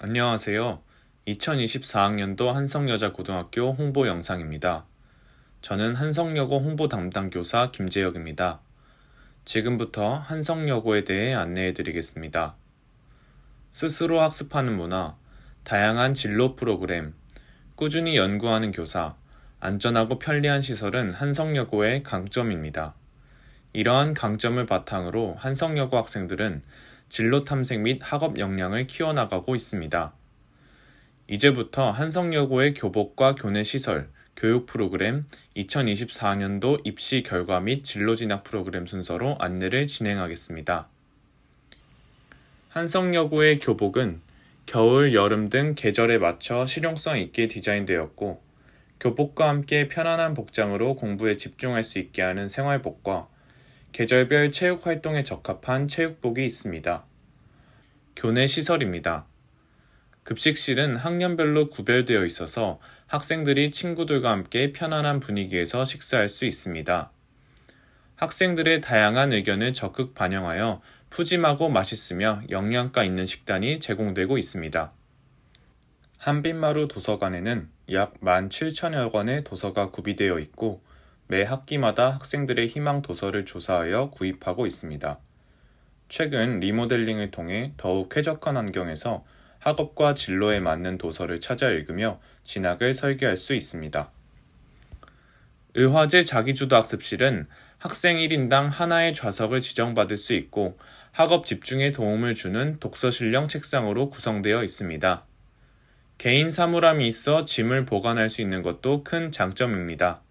안녕하세요. 2024학년도 한성여자고등학교 홍보 영상입니다. 저는 한성여고 홍보 담당 교사 김재혁입니다. 지금부터 한성여고에 대해 안내해 드리겠습니다. 스스로 학습하는 문화, 다양한 진로 프로그램, 꾸준히 연구하는 교사, 안전하고 편리한 시설은 한성여고의 강점입니다. 이러한 강점을 바탕으로 한성여고 학생들은 진로 탐색 및 학업 역량을 키워나가고 있습니다. 이제부터 한성여고의 교복과 교내 시설, 교육 프로그램 2024년도 입시 결과 및 진로 진학 프로그램 순서로 안내를 진행하겠습니다. 한성여고의 교복은 겨울, 여름 등 계절에 맞춰 실용성 있게 디자인되었고, 교복과 함께 편안한 복장으로 공부에 집중할 수 있게 하는 생활복과 계절별 체육 활동에 적합한 체육복이 있습니다. 교내 시설입니다. 급식실은 학년별로 구별되어 있어서 학생들이 친구들과 함께 편안한 분위기에서 식사할 수 있습니다. 학생들의 다양한 의견을 적극 반영하여 푸짐하고 맛있으며 영양가 있는 식단이 제공되고 있습니다. 한빛마루 도서관에는 약 17,000여 권의 도서가 구비되어 있고 매 학기마다 학생들의 희망 도서를 조사하여 구입하고 있습니다. 최근 리모델링을 통해 더욱 쾌적한 환경에서 학업과 진로에 맞는 도서를 찾아 읽으며 진학을 설계할 수 있습니다. 의화제 자기주도학습실은 학생 1인당 하나의 좌석을 지정받을 수 있고 학업 집중에 도움을 주는 독서실형 책상으로 구성되어 있습니다. 개인 사물함이 있어 짐을 보관할 수 있는 것도 큰 장점입니다.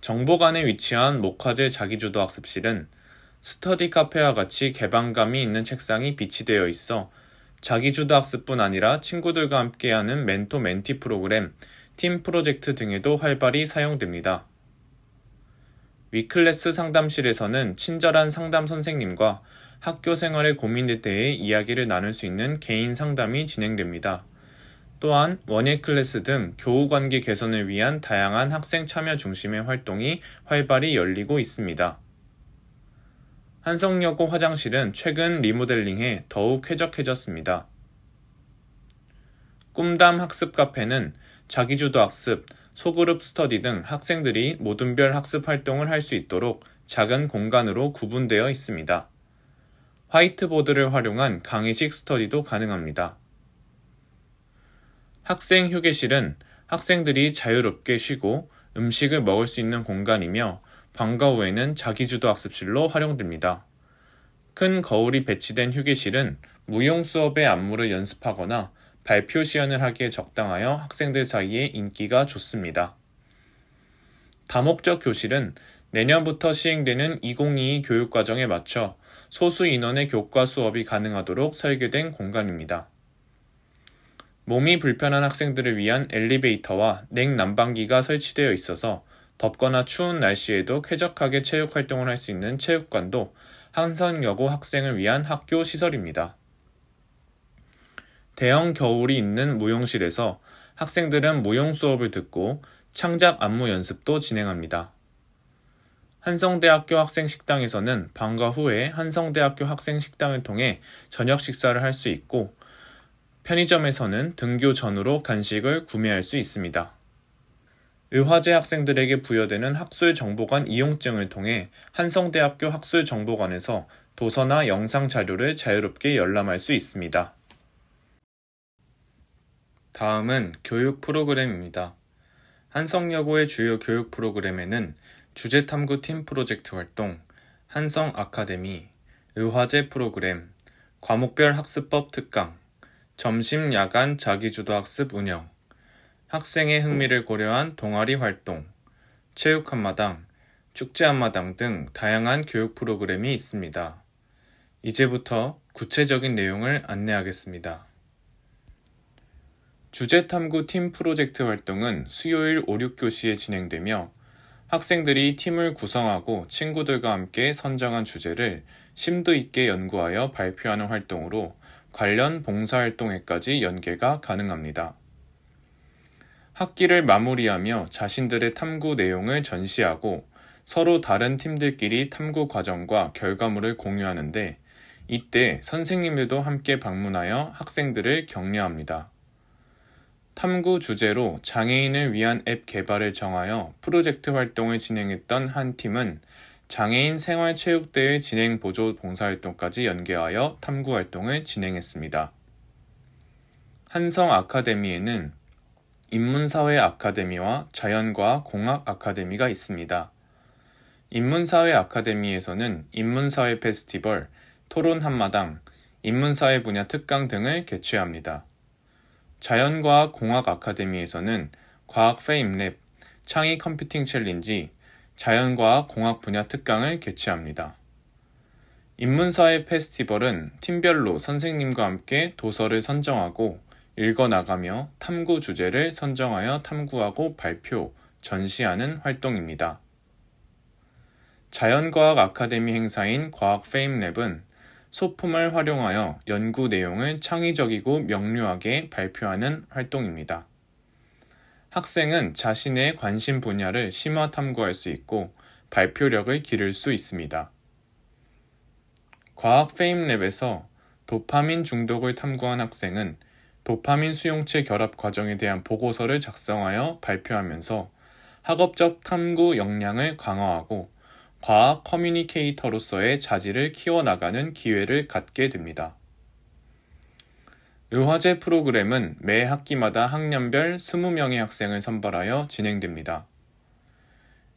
정보관에 위치한 목화재 자기주도 학습실은 스터디 카페와 같이 개방감이 있는 책상이 비치되어 있어 자기주도 학습뿐 아니라 친구들과 함께하는 멘토 멘티 프로그램, 팀 프로젝트 등에도 활발히 사용됩니다. 위클래스 상담실에서는 친절한 상담 선생님과 학교 생활의 고민에 대해 이야기를 나눌 수 있는 개인 상담이 진행됩니다. 또한 원예 클래스 등 교우 관계 개선을 위한 다양한 학생 참여 중심의 활동이 활발히 열리고 있습니다. 한성여고 화장실은 최근 리모델링해 더욱 쾌적해졌습니다. 꿈담 학습 카페는 자기주도 학습, 소그룹 스터디 등 학생들이 모둠별 학습 활동을 할 수 있도록 작은 공간으로 구분되어 있습니다. 화이트보드를 활용한 강의식 스터디도 가능합니다. 학생 휴게실은 학생들이 자유롭게 쉬고 음식을 먹을 수 있는 공간이며 방과 후에는 자기주도 학습실로 활용됩니다. 큰 거울이 배치된 휴게실은 무용 수업의 안무를 연습하거나 발표 시연을 하기에 적당하여 학생들 사이에 인기가 좋습니다. 다목적 교실은 내년부터 시행되는 2022 교육과정에 맞춰 소수 인원의 교과 수업이 가능하도록 설계된 공간입니다. 몸이 불편한 학생들을 위한 엘리베이터와 냉난방기가 설치되어 있어서 덥거나 추운 날씨에도 쾌적하게 체육 활동을 할 수 있는 체육관도 한선여고 학생을 위한 학교 시설입니다. 대형 겨울이 있는 무용실에서 학생들은 무용 수업을 듣고 창작 안무 연습도 진행합니다. 한성대학교 학생식당에서는 방과 후에 한성대학교 학생식당을 통해 저녁 식사를 할 수 있고 편의점에서는 등교 전후로 간식을 구매할 수 있습니다. 의화제 학생들에게 부여되는 학술정보관 이용증을 통해 한성대학교 학술정보관에서 도서나 영상 자료를 자유롭게 열람할 수 있습니다. 다음은 교육 프로그램입니다. 한성여고의 주요 교육 프로그램에는 주제탐구팀 프로젝트 활동, 한성 아카데미, 의화제 프로그램, 과목별 학습법 특강, 점심 야간 자기주도학습 운영, 학생의 흥미를 고려한 동아리 활동, 체육 한마당, 축제 한마당 등 다양한 교육 프로그램이 있습니다. 이제부터 구체적인 내용을 안내하겠습니다. 주제 탐구 팀 프로젝트 활동은 수요일 5, 6교시에 진행되며 학생들이 팀을 구성하고 친구들과 함께 선정한 주제를 심도 있게 연구하여 발표하는 활동으로 관련 봉사활동에까지 연계가 가능합니다. 학기를 마무리하며 자신들의 탐구 내용을 전시하고 서로 다른 팀들끼리 탐구 과정과 결과물을 공유하는데 이때 선생님들도 함께 방문하여 학생들을 격려합니다. 탐구 주제로 장애인을 위한 앱 개발을 정하여 프로젝트 활동을 진행했던 한 팀은 장애인 생활체육대회 진행 보조 봉사활동까지 연계하여 탐구활동을 진행했습니다. 한성 아카데미에는 인문사회 아카데미와 자연과 학 공학 아카데미가 있습니다. 인문사회 아카데미에서는 인문사회 페스티벌, 토론 한마당, 인문사회 분야 특강 등을 개최합니다. 자연과학 공학 아카데미에서는 과학 페임랩, 창의 컴퓨팅 챌린지, 자연과학 공학 분야 특강을 개최합니다. 인문사회 페스티벌은 팀별로 선생님과 함께 도서를 선정하고 읽어나가며 탐구 주제를 선정하여 탐구하고 발표, 전시하는 활동입니다. 자연과학 아카데미 행사인 과학 페임랩은 소품을 활용하여 연구 내용을 창의적이고 명료하게 발표하는 활동입니다. 학생은 자신의 관심 분야를 심화 탐구할 수 있고 발표력을 기를 수 있습니다. 과학 페임랩에서 도파민 중독을 탐구한 학생은 도파민 수용체 결합 과정에 대한 보고서를 작성하여 발표하면서 학업적 탐구 역량을 강화하고 과학 커뮤니케이터로서의 자질을 키워나가는 기회를 갖게 됩니다. 의화제 프로그램은 매 학기마다 학년별 20명의 학생을 선발하여 진행됩니다.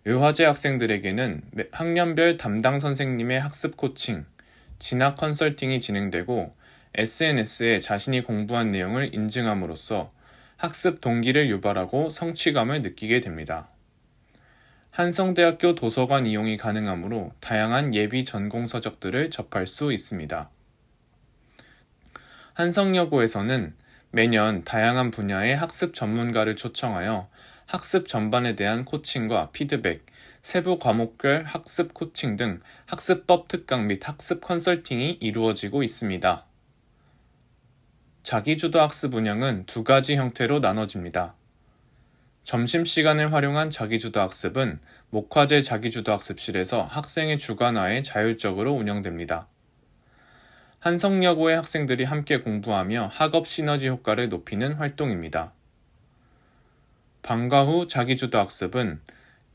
의화제 학생들에게는 학년별 담당 선생님의 학습 코칭, 진학 컨설팅이 진행되고 SNS에 자신이 공부한 내용을 인증함으로써 학습 동기를 유발하고 성취감을 느끼게 됩니다. 한성대학교 도서관 이용이 가능하므로 다양한 예비 전공 서적들을 접할 수 있습니다. 한성여고에서는 매년 다양한 분야의 학습 전문가를 초청하여 학습 전반에 대한 코칭과 피드백, 세부 과목별 학습 코칭 등 학습법 특강 및 학습 컨설팅이 이루어지고 있습니다. 자기주도 학습 운영은 두 가지 형태로 나눠집니다. 점심시간을 활용한 자기주도 학습은 목화제 자기주도 학습실에서 학생의 주관하에 자율적으로 운영됩니다. 한성여고의 학생들이 함께 공부하며 학업 시너지 효과를 높이는 활동입니다. 방과 후 자기주도 학습은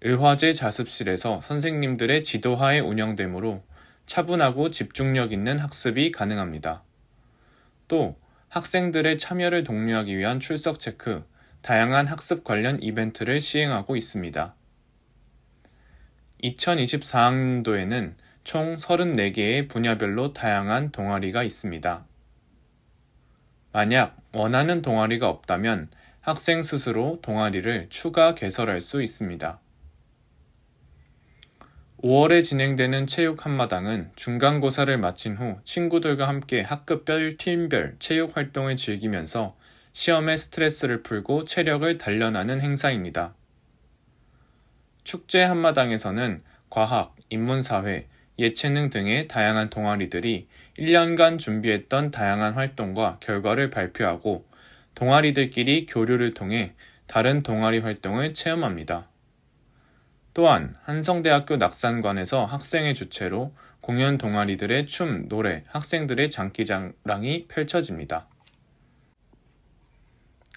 의화제 자습실에서 선생님들의 지도하에 운영되므로 차분하고 집중력 있는 학습이 가능합니다. 또 학생들의 참여를 독려하기 위한 출석 체크, 다양한 학습 관련 이벤트를 시행하고 있습니다. 2024학년도에는 총 34개의 분야별로 다양한 동아리가 있습니다. 만약 원하는 동아리가 없다면 학생 스스로 동아리를 추가 개설할 수 있습니다. 5월에 진행되는 체육 한마당은 중간고사를 마친 후 친구들과 함께 학급별 팀별 체육 활동을 즐기면서 시험의 스트레스를 풀고 체력을 단련하는 행사입니다. 축제 한마당에서는 과학, 인문사회, 예체능 등의 다양한 동아리들이 1년간 준비했던 다양한 활동과 결과를 발표하고 동아리들끼리 교류를 통해 다른 동아리 활동을 체험합니다. 또한 한성대학교 낙산관에서 학생의 주체로 공연 동아리들의 춤, 노래, 학생들의 장기자랑이 펼쳐집니다.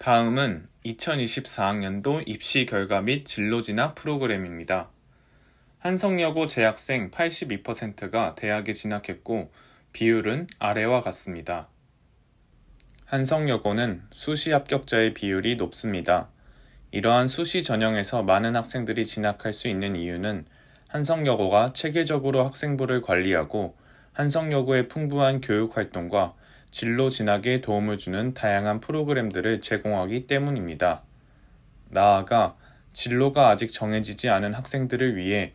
다음은 2024학년도 입시 결과 및 진로 진학 프로그램입니다. 한성여고 재학생 82%가 대학에 진학했고 비율은 아래와 같습니다. 한성여고는 수시 합격자의 비율이 높습니다. 이러한 수시 전형에서 많은 학생들이 진학할 수 있는 이유는 한성여고가 체계적으로 학생부를 관리하고 한성여고의 풍부한 교육 활동과 진로 진학에 도움을 주는 다양한 프로그램들을 제공하기 때문입니다. 나아가 진로가 아직 정해지지 않은 학생들을 위해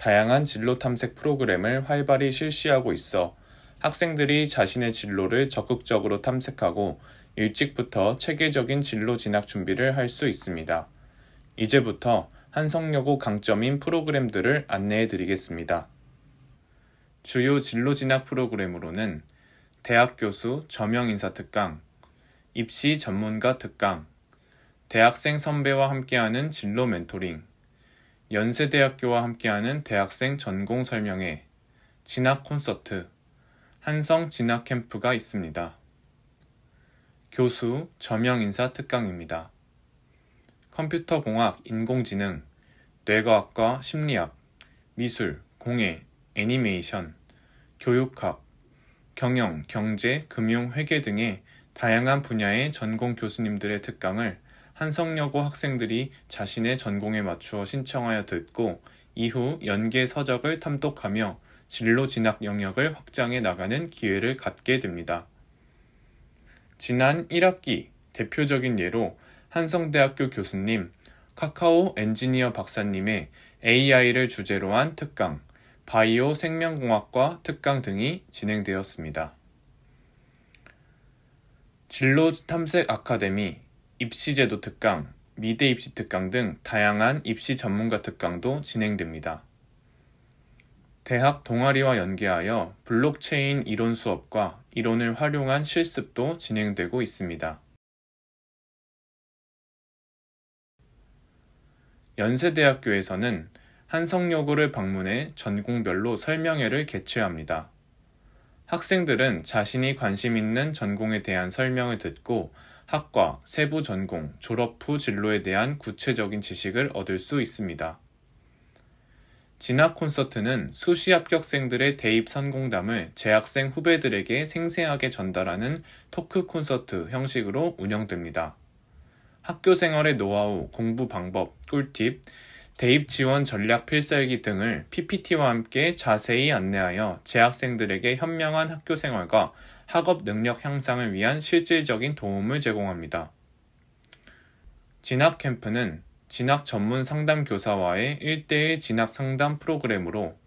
다양한 진로 탐색 프로그램을 활발히 실시하고 있어 학생들이 자신의 진로를 적극적으로 탐색하고 일찍부터 체계적인 진로 진학 준비를 할 수 있습니다. 이제부터 한성여고 강점인 프로그램들을 안내해 드리겠습니다. 주요 진로 진학 프로그램으로는 대학 교수 저명 인사 특강, 입시 전문가 특강, 대학생 선배와 함께하는 진로 멘토링, 연세대학교와 함께하는 대학생 전공 설명회, 진학 콘서트, 한성 진학 캠프가 있습니다. 교수 저명인사 특강입니다. 컴퓨터공학, 인공지능, 뇌과학과 심리학, 미술, 공예, 애니메이션, 교육학, 경영, 경제, 금융, 회계 등의 다양한 분야의 전공 교수님들의 특강을 한성여고 학생들이 자신의 전공에 맞추어 신청하여 듣고 이후 연계 서적을 탐독하며 진로 진학 영역을 확장해 나가는 기회를 갖게 됩니다. 지난 1학기 대표적인 예로 한성대학교 교수님, 카카오 엔지니어 박사님의 AI를 주제로 한 특강, 바이오 생명공학과 특강 등이 진행되었습니다. 진로 탐색 아카데미 입시제도 특강, 미대 입시 특강 등 다양한 입시 전문가 특강도 진행됩니다. 대학 동아리와 연계하여 블록체인 이론 수업과 이론을 활용한 실습도 진행되고 있습니다. 연세대학교에서는 한성여고를 방문해 전공별로 설명회를 개최합니다. 학생들은 자신이 관심 있는 전공에 대한 설명을 듣고 학과, 세부 전공, 졸업 후 진로에 대한 구체적인 지식을 얻을 수 있습니다. 진학 콘서트는 수시 합격생들의 대입 선공담을 재학생 후배들에게 생생하게 전달하는 토크 콘서트 형식으로 운영됩니다. 학교 생활의 노하우, 공부 방법, 꿀팁, 대입 지원 전략 필살기 등을 PPT와 함께 자세히 안내하여 재학생들에게 현명한 학교 생활과 학업 능력 향상을 위한 실질적인 도움을 제공합니다. 진학 캠프는 진학 전문 상담 교사와의 1대1 진학 상담 프로그램으로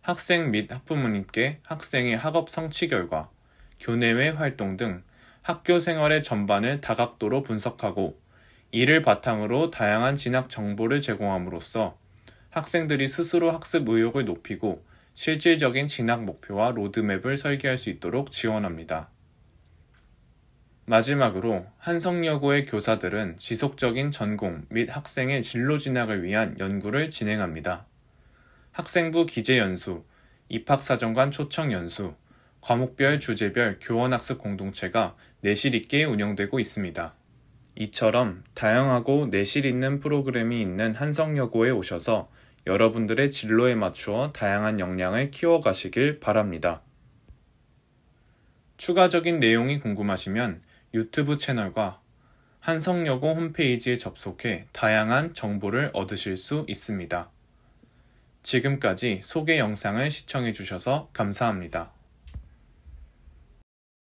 학생 및 학부모님께 학생의 학업 성취 결과, 교내외 활동 등 학교 생활의 전반을 다각도로 분석하고 이를 바탕으로 다양한 진학 정보를 제공함으로써 학생들이 스스로 학습 의욕을 높이고 실질적인 진학 목표와 로드맵을 설계할 수 있도록 지원합니다. 마지막으로 한성여고의 교사들은 지속적인 전공 및 학생의 진로 진학을 위한 연구를 진행합니다. 학생부 기재 연수, 입학사정관 초청 연수, 과목별 주제별 교원학습 공동체가 내실 있게 운영되고 있습니다. 이처럼 다양하고 내실 있는 프로그램이 있는 한성여고에 오셔서 여러분들의 진로에 맞추어 다양한 역량을 키워가시길 바랍니다. 추가적인 내용이 궁금하시면 유튜브 채널과 한성여고 홈페이지에 접속해 다양한 정보를 얻으실 수 있습니다. 지금까지 소개 영상을 시청해주셔서 감사합니다.